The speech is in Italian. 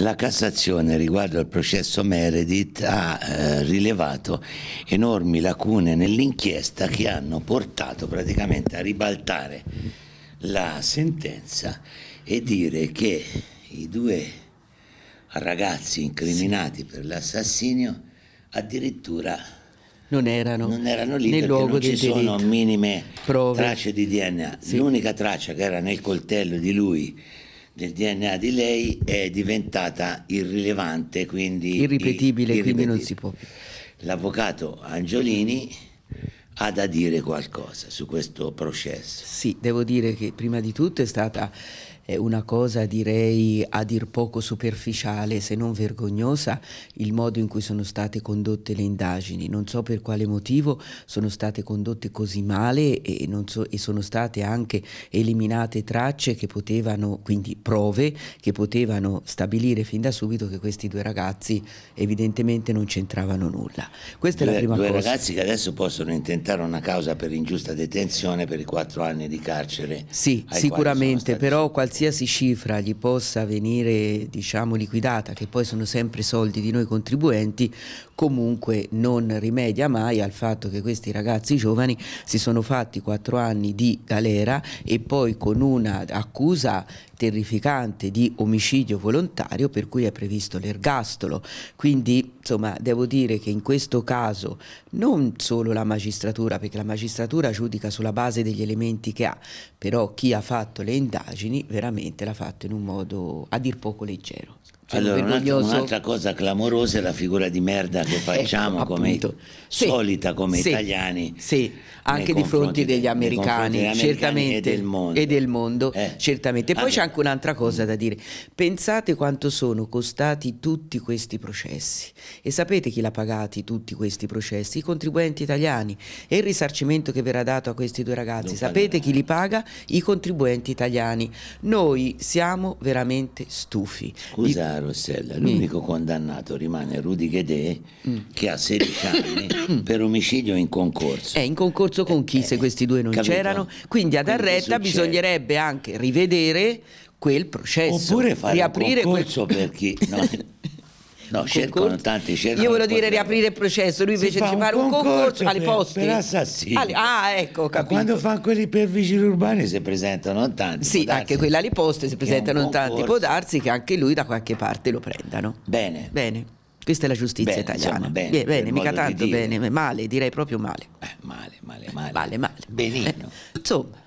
La Cassazione riguardo al processo Meredith ha eh, rilevato enormi lacune nell'inchiesta che hanno portato praticamente a ribaltare la sentenza e dire che i due ragazzi incriminati sì. per l'assassinio addirittura non erano, non erano lì nel luogo non ci sono delitto. minime Prove. tracce di DNA. Sì. L'unica traccia che era nel coltello di lui del DNA di lei è diventata irrilevante, quindi irripetibile, irripetibile. quindi non si può L'avvocato Angiolini ha da dire qualcosa su questo processo. Sì, devo dire che prima di tutto è stata è una cosa direi a dir poco superficiale se non vergognosa il modo in cui sono state condotte le indagini. Non so per quale motivo sono state condotte così male e, so, e sono state anche eliminate tracce che potevano, quindi prove, che potevano stabilire fin da subito che questi due ragazzi evidentemente non c'entravano nulla. Questa due, è la prima due cosa. Due ragazzi che adesso possono intentare una causa per ingiusta detenzione per i quattro anni di carcere. Sì, sicuramente, però qualsiasi qualsiasi cifra gli possa venire diciamo, liquidata, che poi sono sempre soldi di noi contribuenti, comunque non rimedia mai al fatto che questi ragazzi giovani si sono fatti quattro anni di galera e poi con una accusa terrificante di omicidio volontario per cui è previsto l'ergastolo. Quindi insomma devo dire che in questo caso non solo la magistratura, perché la magistratura giudica sulla base degli elementi che ha, però chi ha fatto le indagini veramente veramente l'ha fatto in un modo a dir poco leggero. Cioè, allora, un'altra, un'altra, cosa clamorosa è la figura di merda che eh, facciamo eh, come sì, solita come sì, italiani. Sì, anche di fronte degli americani, degli certamente, e del mondo. E del mondo eh. certamente. Poi ah, c'è anche un'altra cosa da dire. Pensate quanto sono costati tutti questi processi e sapete chi l'ha pagati tutti questi processi? I contribuenti italiani e il risarcimento che verrà dato a questi due ragazzi. Non sapete chi li paga? I contribuenti italiani. Noi siamo veramente stufi. Scusate. Rossella. Mm. L'unico mm. condannato rimane Rudy Ghedè mm. che ha 16 anni per omicidio in concorso. È eh, in concorso con chi eh, se questi due non capito? c'erano? Quindi ad Arretta bisognerebbe anche rivedere quel processo. Oppure fare riaprire un concorso quel... per chi... No. No, cercano tanti, cercano Io volevo dire riaprire il processo, lui invece fa fare un concorso, alle poste. Per assassini. Alle, ah, ecco, capito. Ma quando fanno quelli per vigili urbani si presentano tanti. Sì, anche quelli alle poste si presentano tanti, può darsi che anche lui da qualche parte lo prendano. Bene. Bene. Questa è la giustizia bene, italiana. Insomma, bene, bene, bene mica tanto di bene, male, direi proprio male. Eh, male, male, male. Male, male. Benino. Eh, insomma.